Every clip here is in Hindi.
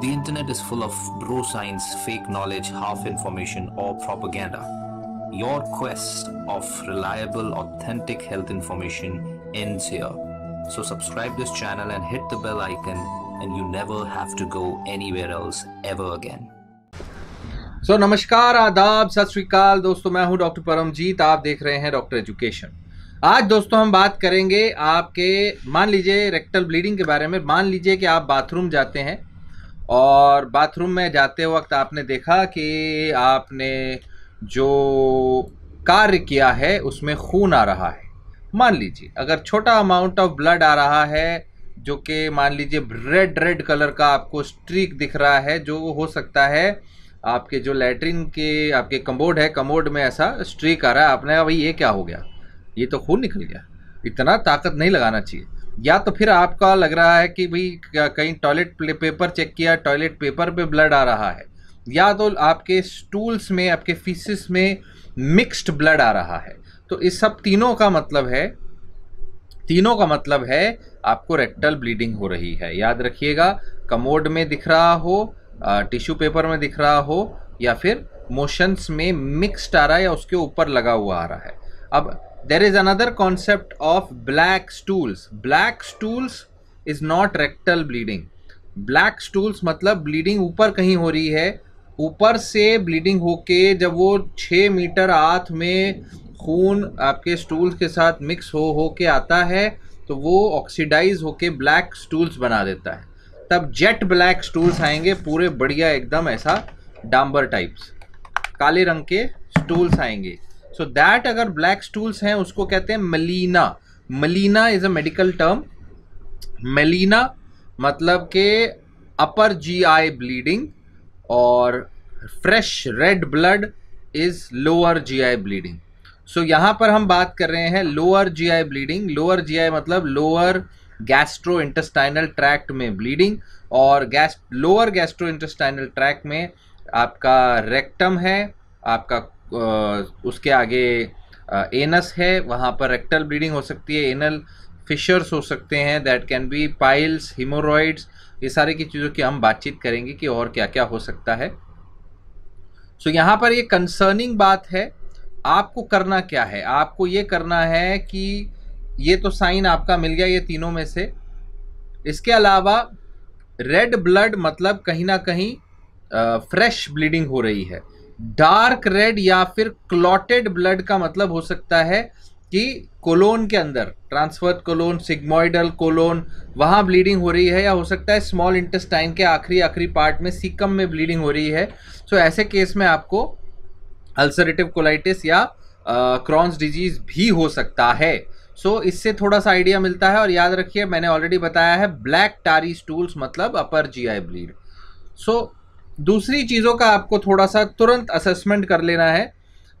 The internet is full of bro science, fake knowledge, half information, or propaganda. Your quest of reliable, authentic health information ends here. So subscribe this channel and hit the bell icon and you never have to go anywhere else ever again. So so, नमस्कार आदाब सत श्रीकाल दोस्तों मैं हूं डॉक्टर परमजीत आप देख रहे हैं डॉक्टर एजुकेशन आज दोस्तों हम बात करेंगे आपके मान लीजिए रेक्टल ब्लीडिंग के बारे में मान लीजिए कि आप बाथरूम जाते हैं और बाथरूम में जाते वक्त आपने देखा कि आपने जो कार्य किया है उसमें खून आ रहा है मान लीजिए अगर छोटा अमाउंट ऑफ ब्लड आ रहा है जो कि मान लीजिए रेड रेड कलर का आपको स्ट्रीक दिख रहा है जो हो सकता है आपके जो लेटरिन के आपके कमोड है कमोड में ऐसा स्ट्रीक आ रहा है आपने कहा भाई ये क्या हो गया ये तो खून निकल गया इतना ताकत नहीं लगाना चाहिए या तो फिर आपका लग रहा है कि भाई कहीं टॉयलेट पेपर चेक किया टॉयलेट पेपर पे ब्लड आ रहा है या तो आपके स्टूल्स में आपके फीसिस में मिक्स्ड ब्लड आ रहा है तो इस सब तीनों का मतलब है तीनों का मतलब है आपको रेक्टल ब्लीडिंग हो रही है याद रखिएगा कमोड में दिख रहा हो टिश्यू पेपर में दिख रहा हो या फिर मोशंस में मिक्स्ड आ रहा है या उसके ऊपर लगा हुआ आ रहा है अब there is another concept of black stools black stools is not rectal bleeding black stools मतलब bleeding ऊपर कहीं हो रही है ऊपर से ब्लीडिंग होके जब वो छः मीटर आथ में खून आपके स्टूल्स के साथ मिक्स हो हो के आता है तो वो ऑक्सीडाइज होके ब्लैक स्टूल्स बना देता है तब जेट ब्लैक स्टूल्स आएंगे पूरे बढ़िया एकदम ऐसा डाम्बर टाइप्स काले रंग के स्टूल्स आएंगे सो so दैट अगर ब्लैक स्टूल्स हैं उसको कहते हैं melena melena is a medical term melena मतलब के अपर जीआई ब्लीडिंग और fresh red blood is lower GI bleeding so यहां पर हम बात कर रहे हैं lower GI bleeding lower GI मतलब लोअर गैस्ट्रो इंटेस्टाइनल ट्रैक्ट में ब्लीडिंग और gas lower gastrointestinal track में आपका रेक्टम है आपका उसके आगे एनस है वहाँ पर रेक्टल ब्लीडिंग हो सकती है एनल फिशर्स हो सकते हैं that can be piles haemorrhoids ये सारे की चीज़ों की हम बातचीत करेंगे कि और क्या क्या हो सकता है सो so, यहाँ पर ये कंसर्निंग बात है आपको करना क्या है आपको ये करना है कि ये तो साइन आपका मिल गया ये तीनों में से इसके अलावा रेड ब्लड मतलब कहीं ना कहीं फ्रेश ब्लीडिंग हो रही है डार्क रेड या फिर क्लॉटेड ब्लड का मतलब हो सकता है कि कोलोन के अंदर ट्रांसफर्थ कोलोन सिग्मोइडल कोलोन वहाँ ब्लीडिंग हो रही है या हो सकता है स्मॉल इंटेस्टाइन के आखिरी आखिरी पार्ट में सीकम में ब्लीडिंग हो रही है सो so, ऐसे केस में आपको अल्सरेटिव कोलाइटिस या क्रॉन्स uh, डिजीज़ भी हो सकता है सो so, इससे थोड़ा सा आइडिया मिलता है और याद रखिए मैंने ऑलरेडी बताया है ब्लैक टारी स्टूल्स मतलब upper GI bleed so so, दूसरी चीज़ों का आपको थोड़ा सा तुरंत असेसमेंट कर लेना है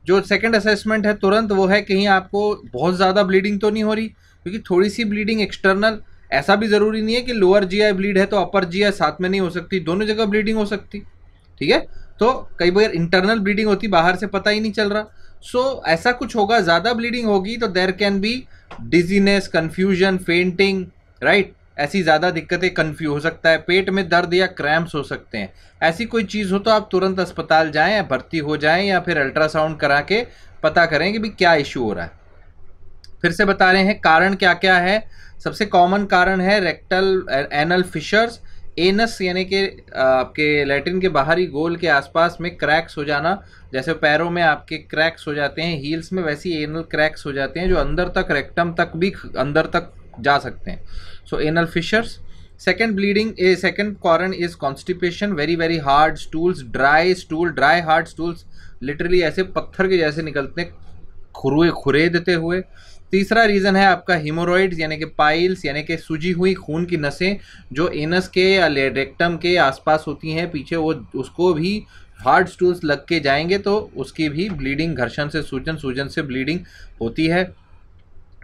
जो सेकंड असेसमेंट है तुरंत वो है कहीं आपको बहुत ज़्यादा ब्लीडिंग तो नहीं हो रही क्योंकि थोड़ी सी ब्लीडिंग एक्सटर्नल ऐसा भी ज़रूरी नहीं है कि लोअर आई ब्लीड है तो अपर आई साथ में नहीं हो सकती दोनों जगह ब्लीडिंग हो सकती ठीक है तो कई बार इंटरनल ब्लीडिंग होती बाहर से पता ही नहीं चल रहा सो so, ऐसा कुछ होगा ज़्यादा ब्लीडिंग होगी तो there can be dizziness confusion fainting right ऐसी ज़्यादा दिक्कतें कन्फ्यू हो सकता है पेट में दर्द या क्रैम्प्स हो सकते हैं ऐसी कोई चीज़ हो तो आप तुरंत अस्पताल जाएं या भर्ती हो जाएं या फिर अल्ट्रासाउंड करा के पता करें कि भी क्या इशू हो रहा है फिर से बता रहे हैं कारण क्या क्या है सबसे कॉमन कारण है रेक्टल एनल फिशर्स एनस यानी कि आपके लेटिन के बाहरी गोल के आसपास में क्रैक्स हो जाना जैसे पैरों में आपके क्रैक्स हो जाते हैं हील्स में वैसी एनल क्रैक्स हो जाते हैं जो अंदर तक रेक्टम तक भी अंदर तक जा सकते हैं so anal fissures second bleeding a second common is constipation very very hard stools dry stool dry hard stools literally ऐसे पत्थर के जैसे निकलते हैं खुरुए खुरे देते हुए तीसरा रीज़न है आपका हीमोरॉइड्स यानी कि पाइल्स यानी कि सूजी हुई खून की नसें जो एनस के या लेडेक्टम के आसपास होती हैं पीछे वो उसको भी हार्ड स्टूल्स लग के जाएंगे तो उसकी भी ब्लीडिंग घर्षण से सूजन सूजन से ब्लीडिंग होती है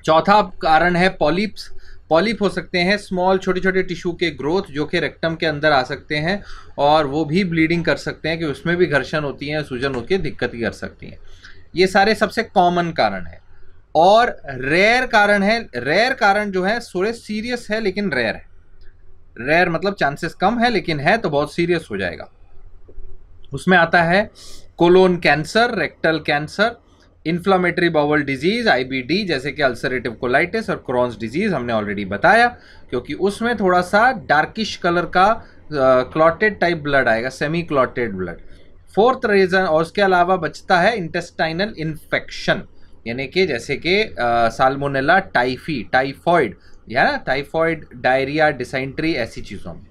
चौथा कारण है पॉलिप्स पॉलिप हो सकते हैं स्मॉल छोटे छोटे टिश्यू के ग्रोथ जो कि रेक्टम के अंदर आ सकते हैं और वो भी ब्लीडिंग कर सकते हैं कि उसमें भी घर्षण होती है सूजन होकर दिक्कत कर सकती हैं ये सारे सबसे कॉमन कारण है और रेयर कारण है रेयर कारण जो है थोड़े सीरियस है लेकिन रेयर है रेयर मतलब चांसेस कम है लेकिन है तो बहुत सीरियस हो जाएगा उसमें आता है colon cancer rectal cancer inflammatory bowel disease IBD जैसे कि अल्सरेटिव कोलाइटिस और क्रॉन्स डिजीज़ हमने ऑलरेडी बताया क्योंकि उसमें थोड़ा सा डार्किश कलर का क्लॉटेड टाइप ब्लड आएगा semi clotted blood fourth reason और उसके अलावा बचता है इंटेस्टाइनल इन्फेक्शन यानी कि जैसे कि साल्मोनेला टाइफी टाइफॉइड या ना टाइफॉइड डायरिया डिसेंट्री ऐसी चीज़ों में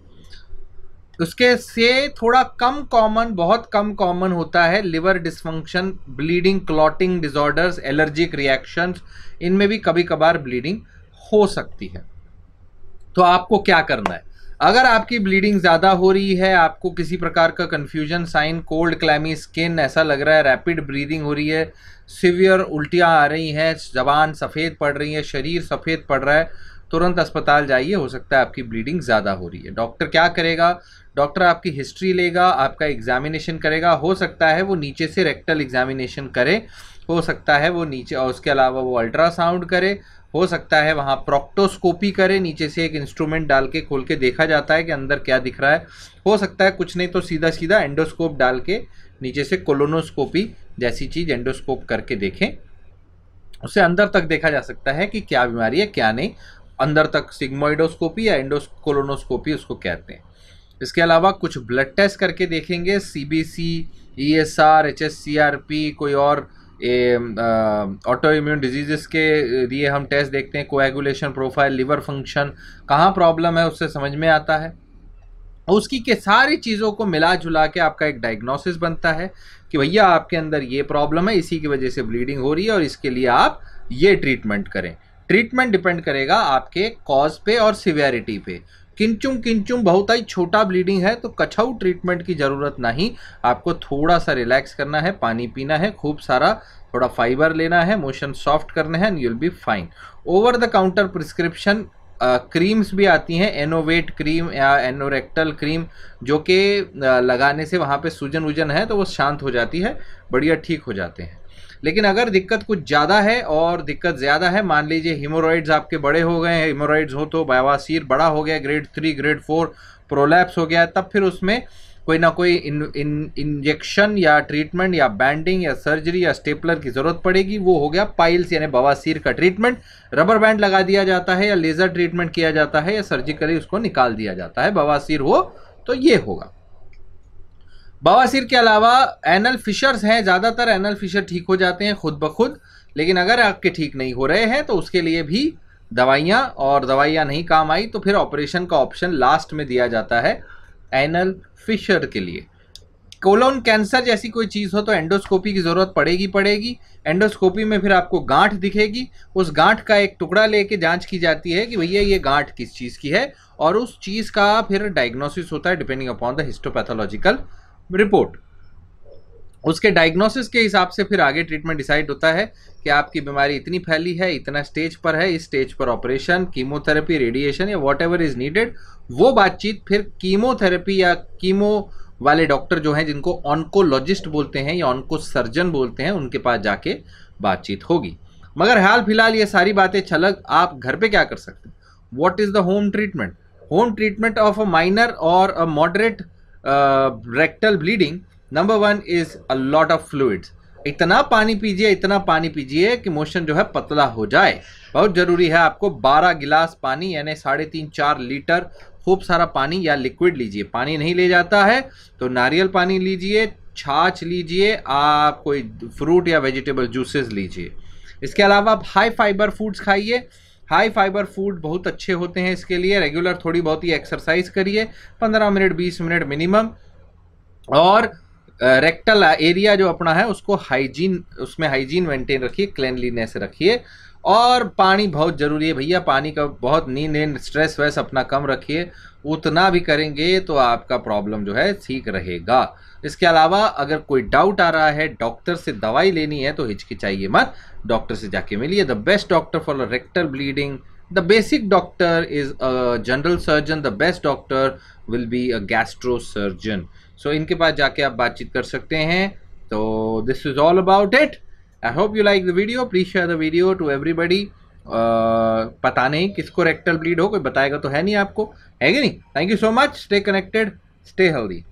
उसके से थोड़ा कम कॉमन बहुत कम कॉमन होता है liver dysfunction bleeding clotting disorders allergic reactions इनमें भी कभी कभार ब्लीडिंग हो सकती है तो आपको क्या करना है अगर आपकी ब्लीडिंग ज़्यादा हो रही है आपको किसी प्रकार का confusion sign cold clammy skin ऐसा लग रहा है रैपिड ब्रीदिंग हो रही है सिवियर उल्टियाँ आ रही हैं जबान सफ़ेद पड़ रही है शरीर सफ़ेद पड़ रहा है तुरंत अस्पताल जाइए हो सकता है आपकी ब्लीडिंग ज़्यादा हो रही है डॉक्टर क्या करेगा डॉक्टर आपकी हिस्ट्री लेगा आपका एग्जामिनेशन करेगा हो सकता है वो नीचे से रेक्टल एग्जामिनेशन करे हो सकता है वो नीचे और उसके अलावा वो अल्ट्रासाउंड करे हो सकता है वहाँ प्रोक्टोस्कोपी करे नीचे से एक इंस्ट्रूमेंट डाल के खोल के देखा जाता है कि अंदर क्या दिख रहा है हो सकता है कुछ नहीं तो सीधा सीधा एंडोस्कोप डाल के नीचे से कोलोनोस्कोपी जैसी चीज़ एंडोस्कोप करके देखें उसे अंदर तक देखा जा सकता है कि क्या बीमारी है क्या नहीं अंदर तक सिग्मोइडोस्कोपी या एंडोस्कोलोनोस्कोपी उसको कहते हैं इसके अलावा कुछ ब्लड टेस्ट करके देखेंगे C B C E S R H S C R P कोई और ऑटो इम्यून डिजीजेस के लिए हम टेस्ट देखते हैं कोएगुलेशन प्रोफाइल लिवर फंक्शन कहाँ प्रॉब्लम है उससे समझ में आता है उसकी के सारी चीज़ों को मिला जुला के आपका एक डायग्नोसिस बनता है कि भैया आपके अंदर ये प्रॉब्लम है इसी की वजह से ब्लीडिंग हो रही है और इसके लिए आप ये ट्रीटमेंट करें ट्रीटमेंट डिपेंड करेगा आपके कॉज पे और सिवियरिटी पे किंचुम किंचुम बहुत ही छोटा ब्लीडिंग है तो कछाऊ ट्रीटमेंट की ज़रूरत नहीं आपको थोड़ा सा रिलैक्स करना है पानी पीना है खूब सारा थोड़ा फाइबर लेना है मोशन सॉफ्ट करने हैं and you'll be fine over the counter prescription creams भी आती हैं एनोवेट क्रीम या एनोरेक्टल क्रीम जो कि लगाने से वहाँ पे सूजन उजन है तो वो शांत हो जाती है बढ़िया ठीक हो जाते हैं लेकिन अगर दिक्कत कुछ ज़्यादा है और दिक्कत ज़्यादा है मान लीजिए हिमोरॉइड्स आपके बड़े हो गए हैं हिमोरॉइड्स हो तो बायवासीर बड़ा हो गया grade three grade four prolapse हो गया तब फिर उसमें कोई ना कोई इन इंजेक्शन या ट्रीटमेंट या बैंडिंग या सर्जरी या स्टेपलर की ज़रूरत पड़ेगी वो हो गया पाइल्स यानी बवासीर का ट्रीटमेंट रबर बैंड लगा दिया जाता है या लेज़र ट्रीटमेंट किया जाता है या सर्जिकली उसको निकाल दिया जाता है बवासीर हो तो ये होगा बवासिर के अलावा एनल फिशर्स हैं ज़्यादातर एनल फिशर ठीक हो जाते हैं खुद ब खुद लेकिन अगर आपके ठीक नहीं हो रहे हैं तो उसके लिए भी दवाइयाँ और दवाइयाँ नहीं काम आई तो फिर ऑपरेशन का ऑप्शन लास्ट में दिया जाता है एनल फिशर के लिए कोलोन कैंसर जैसी कोई चीज़ हो तो एंडोस्कोपी की ज़रूरत पड़ेगी पड़ेगी एंडोस्कोपी में फिर आपको गांठ दिखेगी उस गांठ का एक टुकड़ा लेके जांच की जाती है कि भैया ये गांठ किस चीज़ की है और उस चीज़ का फिर डायग्नोसिस होता है depending upon the histopathological report उसके डायग्नोसिस के हिसाब से फिर आगे ट्रीटमेंट डिसाइड होता है कि आपकी बीमारी इतनी फैली है इतना स्टेज पर है इस स्टेज पर ऑपरेशन कीमोथेरेपी रेडिएशन या वॉट एवर इज नीडेड वो बातचीत फिर कीमोथेरेपी या कीमो वाले डॉक्टर जो हैं जिनको ऑनकोलॉजिस्ट बोलते हैं या ऑनको सर्जन बोलते हैं उनके पास जाके बातचीत होगी मगर हाल फिलहाल ये सारी बातें छलक आप घर पे क्या कर सकते हैं what is the home treatment home treatment of a minor or a moderate rectal bleeding number one is a lot of fluids इतना पानी पीजिए इतना पानी पीजिए कि मोशन जो है पतला हो जाए बहुत ज़रूरी है आपको 12 गिलास पानी यानी साढ़े तीन चार लीटर खूब सारा पानी या लिक्विड लीजिए पानी नहीं ले जाता है तो नारियल पानी लीजिए छाछ लीजिए आप कोई फ्रूट या वेजिटेबल जूसेस लीजिए इसके अलावा आप हाई फाइबर फूड्स खाइए हाई फाइबर फूड बहुत अच्छे होते हैं इसके लिए रेगुलर थोड़ी बहुत ही एक्सरसाइज करिए 15 मिनट 20 मिनट मिनिमम और रेक्टल एरिया जो अपना है उसको हाइजीन उसमें हाइजीन मेंटेन रखिए क्लेनलीनेस रखिए और पानी बहुत ज़रूरी है भैया पानी का बहुत नींद नींद स्ट्रेस वेस अपना कम रखिए उतना भी करेंगे तो आपका प्रॉब्लम जो है ठीक रहेगा इसके अलावा अगर कोई डाउट आ रहा है डॉक्टर से दवाई लेनी है तो हिचकिचाइए मत डॉक्टर से जाके मिलिए the best doctor for rectal bleeding the basic doctor is a general surgeon the best doctor will be a gastro surgeon so इनके पास जाके आप बातचीत कर सकते हैं तो this is all about it I hope you like the video please share the video to everybody पता नहीं किसको रेक्टल ब्लीड हो कोई बताएगा तो है नहीं आपको है कि नहीं thank you so much stay connected stay healthy